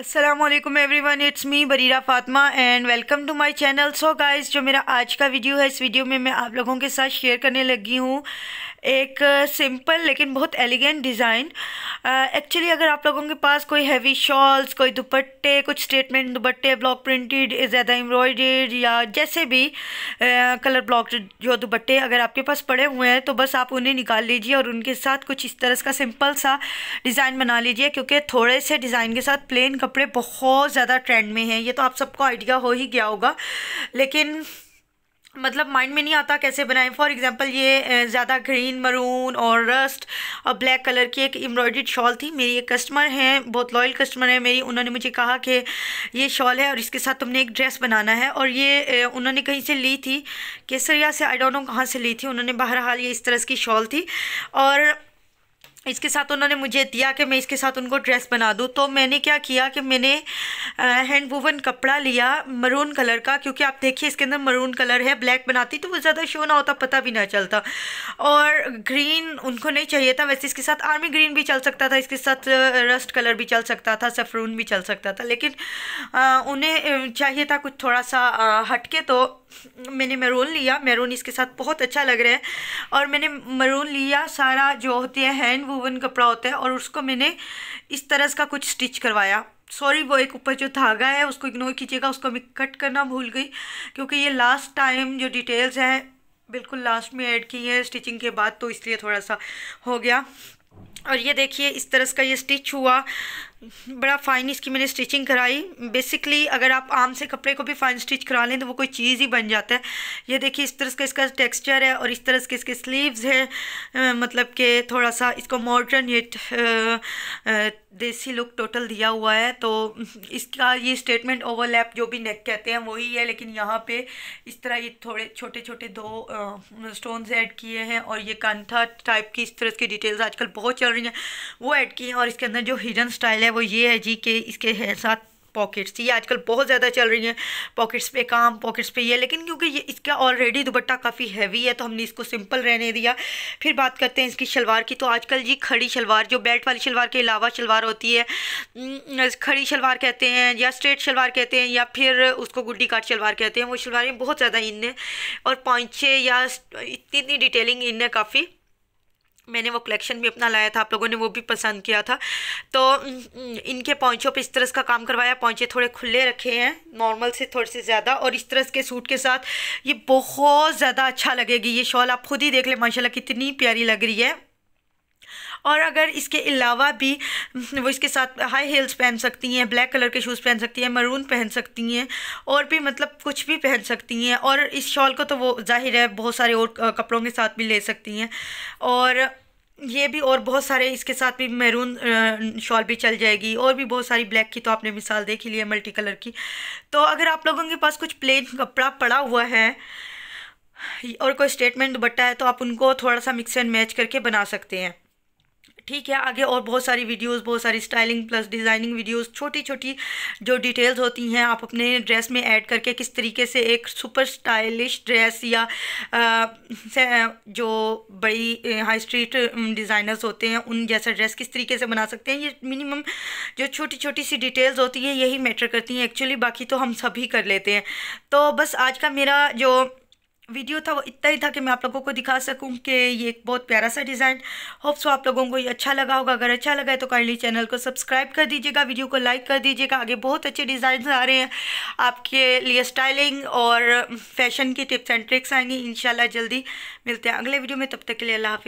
Aslam everyone it's me Bareera Fatma and welcome to my channel so guys जो मेरा आज का वीडियो है इस वीडियो में मैं आप लोगों के साथ शेयर करने लगी हूँ एक सिंपल uh, लेकिन बहुत एलिगेंट डिज़ाइन एक्चुअली अगर आप लोगों के पास कोई हैवी शॉल्स कोई दुपट्टे कुछ स्टेटमेंट दुपट्टे ब्लॉक प्रिंटेड ज़्यादा एम्ब्रॉयडेड या जैसे भी कलर uh, ब्लॉक जो दुपट्टे अगर आपके पास पड़े हुए हैं तो बस आप उन्हें निकाल लीजिए और उनके साथ कुछ इस तरह का सिंपल सा डिज़ाइन बना लीजिए क्योंकि थोड़े से डिज़ाइन के साथ प्लेन कपड़े बहुत ज़्यादा ट्रेंड में हैं ये तो आप सबको आइडिया हो ही गया होगा लेकिन मतलब माइंड में नहीं आता कैसे बनाएं फॉर एग्जांपल ये ज़्यादा ग्रीन मरून और रस्ट और ब्लैक कलर की एक एम्ब्रॉयड्रीड शॉल थी मेरी एक कस्टमर हैं बहुत लॉयल कस्टमर है मेरी उन्होंने मुझे कहा कि ये शॉल है और इसके साथ तुमने एक ड्रेस बनाना है और ये उन्होंने कहीं से ली थी केसरिया से आई डोंट नो कहाँ से ली थी उन्होंने बहरहाल ये इस तरह की शॉल थी और इसके साथ उन्होंने मुझे दिया कि मैं इसके साथ उनको ड्रेस बना दूँ तो मैंने क्या किया कि मैंने हैंड वूवन कपड़ा लिया मरून कलर का क्योंकि आप देखिए इसके अंदर मरून कलर है ब्लैक बनाती तो वो ज़्यादा शो ना होता पता भी ना चलता और ग्रीन उनको नहीं चाहिए था वैसे इसके साथ आर्मी ग्रीन भी चल सकता था इसके साथ रस्ट कलर भी चल सकता था सफरून भी चल सकता था लेकिन आ, उन्हें चाहिए था कुछ थोड़ा सा हटके तो मैंने मैरून लिया मैरून इसके साथ बहुत अच्छा लग रहा है और मैंने मैरून लिया सारा जो होती है हैंड वूवन कपड़ा होता है और उसको मैंने इस तरह का कुछ स्टिच करवाया सॉरी वो एक ऊपर जो धागा है उसको इग्नोर कीजिएगा उसको मैं कट करना भूल गई क्योंकि ये लास्ट टाइम जो डिटेल्स है बिल्कुल लास्ट में ऐड की है स्टिचिंग के बाद तो इसलिए थोड़ा सा हो गया और ये देखिए इस तरह का ये स्टिच हुआ बड़ा फ़ाइन इसकी मैंने स्टिचिंग कराई बेसिकली अगर आप आम से कपड़े को भी फाइन स्टिच करा लें तो वो कोई चीज़ ही बन जाता है ये देखिए इस तरह का इसका टेक्सचर है और इस तरह के इसके स्लीव्स है मतलब कि थोड़ा सा इसको मॉडर्न ये देसी लुक टोटल दिया हुआ है तो इसका ये स्टेटमेंट ओवरलैप जो भी नेक कहते हैं वही है लेकिन यहाँ पे इस तरह ये थोड़े छोटे छोटे दो स्टोन्स ऐड किए हैं और ये कंथा टाइप की इस तरह की डिटेल्स आजकल बहुत चल रही हैं वो ऐड किए हैं और इसके अंदर जो हिडन स्टाइल है है वो ये है जी कि इसके साथ पॉकेट्स ये आजकल बहुत ज़्यादा चल रही हैं पॉकेट्स पे काम पॉकेट्स पे ये लेकिन क्योंकि ये इसका ऑलरेडी दुपट्टा काफ़ी हैवी है तो हमने इसको सिंपल रहने दिया फिर बात करते हैं इसकी शलवार की तो आजकल जी खड़ी शलवार जो बेल्ट वाली शलवार के अलावा शलवार होती है खड़ी शलवार कहते हैं या स्ट्रेट शलवार कहते हैं या फिर उसको गुड्डी काट शलवार कहते हैं वो शलवारें बहुत ज़्यादा इन और पाँच या इतनी इतनी डिटेलिंग इन काफ़ी मैंने वो कलेक्शन भी अपना लाया था आप लोगों ने वो भी पसंद किया था तो इनके पॉन्चों पे इस तरह का काम करवाया पौचे थोड़े खुले रखे हैं नॉर्मल से थोड़े से ज़्यादा और इस तरह के सूट के साथ ये बहुत ज़्यादा अच्छा लगेगी ये शॉल आप खुद ही देख लें माशाल्लाह कितनी प्यारी लग रही है और अगर इसके अलावा भी वो इसके साथ हाई हील्स पहन सकती हैं ब्लैक कलर के शूज़ पहन सकती हैं मरून पहन सकती हैं और भी मतलब कुछ भी पहन सकती हैं और इस शॉल को तो वो जाहिर है बहुत सारे और कपड़ों के साथ भी ले सकती हैं और ये भी और बहुत सारे इसके साथ भी मैरून शॉल भी चल जाएगी और भी बहुत सारी ब्लैक की तो आपने मिसाल देख ही ली है मल्टी कलर की तो अगर आप लोगों के पास कुछ प्लेन कपड़ा पड़ा हुआ है और कोई स्टेटमेंट दुपट्टा है तो आप उनको थोड़ा सा मिक्स एंड मैच करके बना सकते हैं ठीक है आगे और बहुत सारी वीडियोस बहुत सारी स्टाइलिंग प्लस डिज़ाइनिंग वीडियोस छोटी छोटी जो डिटेल्स होती हैं आप अपने ड्रेस में ऐड करके किस तरीके से एक सुपर स्टाइलिश ड्रेस या आ, जो बड़ी हाई स्ट्रीट डिज़ाइनर्स होते हैं उन जैसा ड्रेस किस तरीके से बना सकते हैं ये मिनिमम जो छोटी छोटी सी डिटेल्स होती हैं यही मैटर करती हैं एक्चुअली बाकी तो हम सभी कर लेते हैं तो बस आज का मेरा जो वीडियो था वो इतना ही था कि मैं आप लोगों को दिखा सकूं कि ये एक बहुत प्यारा सा डिज़ाइन होप्स आप लोगों को ये अच्छा लगा होगा अगर अच्छा लगा है तो काइंडली चैनल को सब्सक्राइब कर दीजिएगा वीडियो को लाइक कर दीजिएगा आगे बहुत अच्छे डिज़ाइन आ रहे हैं आपके लिए स्टाइलिंग और फैशन की टिप्स एंड ट्रिक्स आएंगी इन जल्दी मिलते हैं अगले वीडियो में तब तक के लिए अल्लाह